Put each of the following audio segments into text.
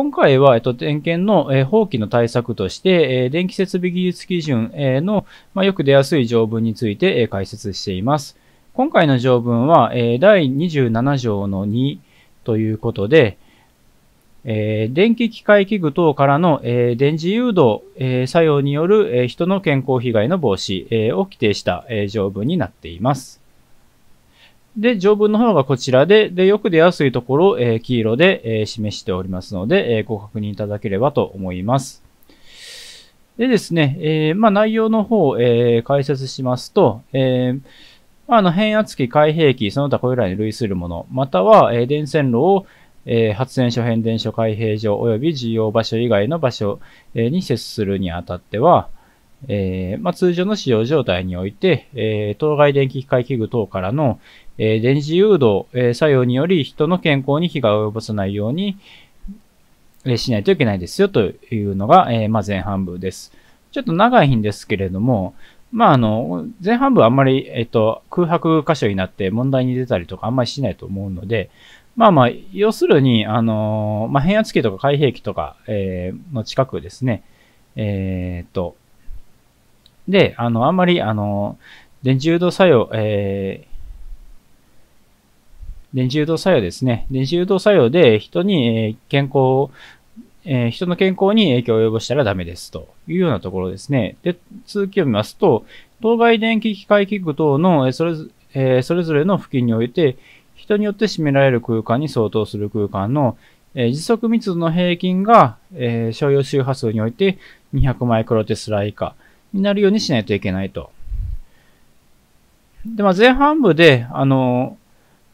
今回は、えっと、点検の、えー、放棄の対策として、えー、電気設備技術基準、えー、の、まあ、よく出やすい条文について、えー、解説しています。今回の条文は、えー、第27条の2ということで、えー、電気機械器具等からの、えー、電磁誘導、えー、作用による、えー、人の健康被害の防止、えー、を規定した、えー、条文になっています。で、条文の方がこちらで、で、よく出やすいところを、えー、黄色で、えー、示しておりますので、えー、ご確認いただければと思います。でですね、えまあ、内容の方を、え解説しますと、えまあ、の変圧器、開閉器、その他これらに類するもの、または、え電線路を、え発電所、変電所、開閉所、及び需要場所以外の場所、えに接するにあたっては、えー、まあ、通常の使用状態において、えー、当該電気機械器具等からの、えー、電磁誘導、え作用により人の健康に被害を及ぼさないように、えしないといけないですよというのが、えまあ、前半部です。ちょっと長いんですけれども、まあ、あの、前半部はあんまり、えっと、空白箇所になって問題に出たりとかあんまりしないと思うので、まあまあ、要するに、あの、まあ、変圧器とか開閉器とか、えの近くですね、えっと、で、あの、あんまり、あの、電磁誘導作用、えー、電磁誘導作用ですね。電磁誘導作用で人に、えー、健康を、えー、人の健康に影響を及ぼしたらダメですというようなところですね。で、続きを見ますと、当該電気機械器具等のそれ,、えー、それぞれの付近において、人によって占められる空間に相当する空間の、えー、時速密度の平均が、えー、所周波数において200マイクロテスラ以下。になるようにしないといけないと。で、まあ、前半部で、あの、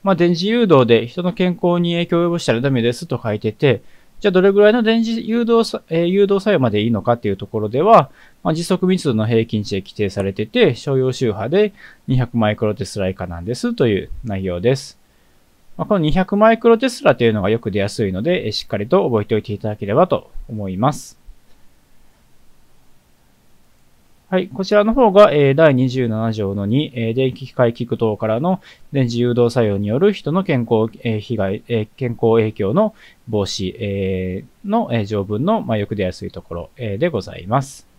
まあ、電磁誘導で人の健康に影響を及ぼしたらダメですと書いてて、じゃあどれぐらいの電磁誘導,、え誘導作用までいいのかっていうところでは、まあ、時速密度の平均値で規定されてて、商用周波で200マイクロテスラ以下なんですという内容です。まあ、この200マイクロテスラというのがよく出やすいので、しっかりと覚えておいていただければと思います。はい、こちらの方が、えー、第27条の2、えー、電気機械機等からの電磁誘導作用による人の健康、えー、被害、えー、健康影響の防止、えー、の、えー、条文の、まあ、よく出やすいところ、えー、でございます。